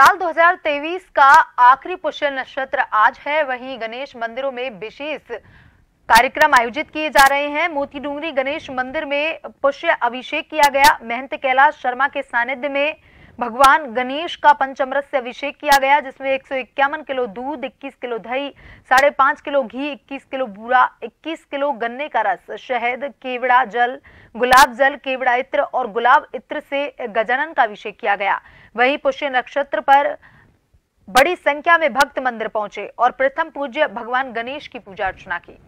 साल 2023 का आखिरी पुष्य नक्षत्र आज है वहीं गणेश मंदिरों में विशेष कार्यक्रम आयोजित किए जा रहे हैं मोती डूंगरी गणेश मंदिर में पुष्य अभिषेक किया गया महंत कैलाश शर्मा के सानिध्य में भगवान गणेश का पंचमृत से अभिषेक किया गया जिसमें एक सौ इक्यावन किलो दूध इक्कीस किलो दही साढ़े पांच किलो घी इक्कीस किलो बूरा इक्कीस किलो गन्ने का रस शहद केवड़ा जल गुलाब जल केवड़ा इत्र और गुलाब इत्र से गजानन का अभिषेक किया गया वही पुष्य नक्षत्र पर बड़ी संख्या में भक्त मंदिर पहुंचे और प्रथम पूज्य भगवान गणेश की पूजा अर्चना की